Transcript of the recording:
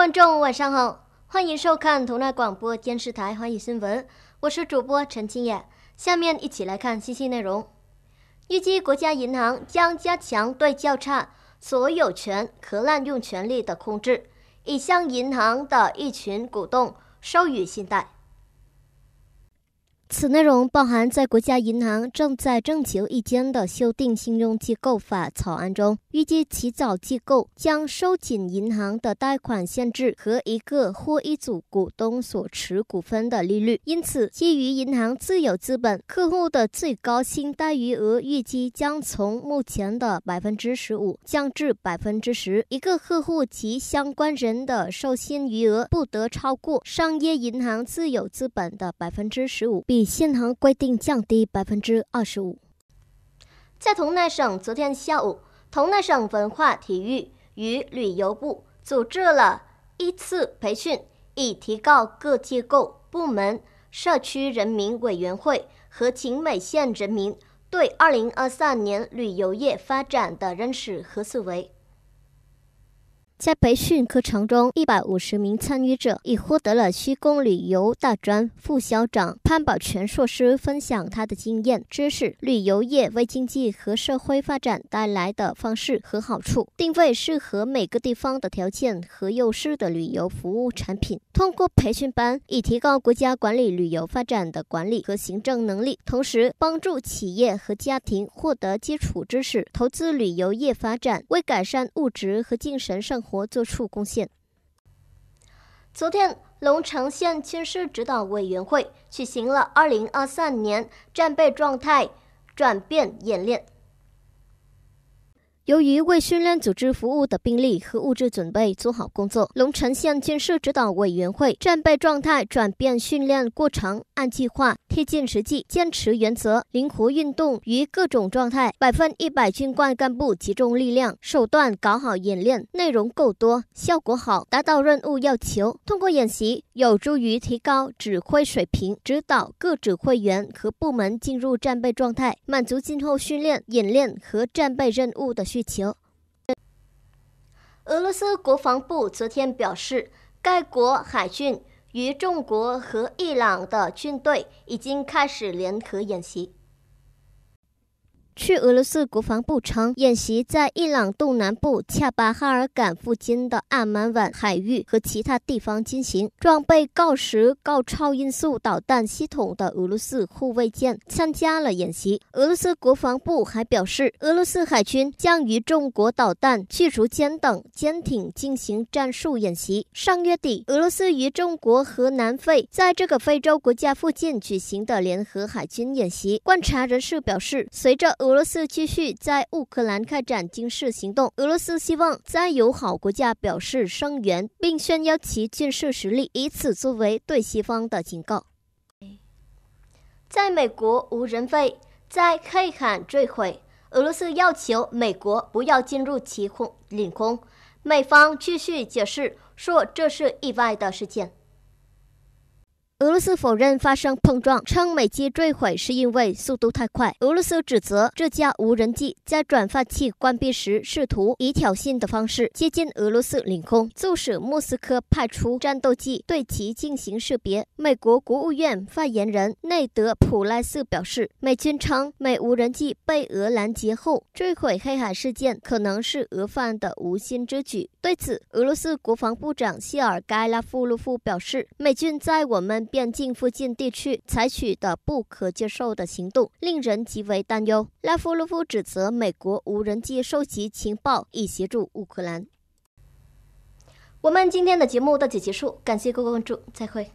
观众晚上好，欢迎收看同奈广播电视台汉语新闻，我是主播陈清野。下面一起来看信息内容。预计国家银行将加强对较差所有权和滥用权利的控制，以向银行的一群股东授予信贷。此内容包含在国家银行正在征求意见的修订《金融机构法》草案中。预计起草机构将收紧银行的贷款限制和一个或一组股东所持股份的利率。因此，基于银行自有资本，客户的最高信贷余额预计将从目前的百分之十五降至百分之十。一个客户及相关人的授信余额不得超过商业银行自有资本的百分之十五，并。比现行规定降低百分之二十五。在同奈省，昨天下午，同奈省文化体育与旅游部组织了一次培训，以提高各机构、部门、社区、人民委员会和景美县人民对二零二三年旅游业发展的认识和思维。在培训课程中，一百五十名参与者已获得了西工旅游大专副校长潘宝全硕士分享他的经验知识。旅游业为经济和社会发展带来的方式和好处，定位适合每个地方的条件和优势的旅游服务产品。通过培训班，以提高国家管理旅游发展的管理和行政能力，同时帮助企业和家庭获得基础知识，投资旅游业发展，为改善物质和精神上。活做出贡献。昨天，龙城县军事指导委员会举行了2023年战备状态转变演练。由于为训练组织服务的兵力和物质准备做好工作，龙城县军事指导委员会战备状态转变训练过程按计划、贴近实际、坚持原则、灵活运动于各种状态，百分一百军官干部集中力量、手段搞好演练，内容够多，效果好，达到任务要求。通过演习有助于提高指挥水平，指导各指挥员和部门进入战备状态，满足今后训练、演练和战备任务的。需求。俄罗斯国防部昨天表示，该国海军与中国和伊朗的军队已经开始联合演习。去俄罗斯国防部称，演习在伊朗东南部恰巴哈尔港附近的阿曼湾海域和其他地方进行。装备锆石锆超音速导弹系统的俄罗斯护卫舰参加了演习。俄罗斯国防部还表示，俄罗斯海军将于中国导弹驱逐舰等舰艇进行战术演习。上月底，俄罗斯与中国和南非在这个非洲国家附近举行的联合海军演习。观察人士表示，随着俄。俄罗斯继续在乌克兰开展军事行动。俄罗斯希望在友好国家表示声援，并炫耀其军事实力，以此作为对西方的警告。在美国，无人飞在黑海坠毁，俄罗斯要求美国不要进入其空领空。美方继续解释说，这是意外的事件。俄罗斯否认发生碰撞，称美机坠毁是因为速度太快。俄罗斯指责这架无人机在转发器关闭时试图以挑衅的方式接近俄罗斯领空，促使莫斯科派出战斗机对其进行识别。美国国务院发言人内德·普赖斯表示，美军称美无人机被俄拦截后坠毁黑海事件可能是俄方的无心之举。对此，俄罗斯国防部长谢尔盖·拉夫洛夫表示，美军在我们。边境附近地区采取的不可接受的行动令人极为担忧。拉夫罗夫指责美国无人机收集情报以协助乌克兰。我们今天的节目到此结束，感谢各位关注，再会。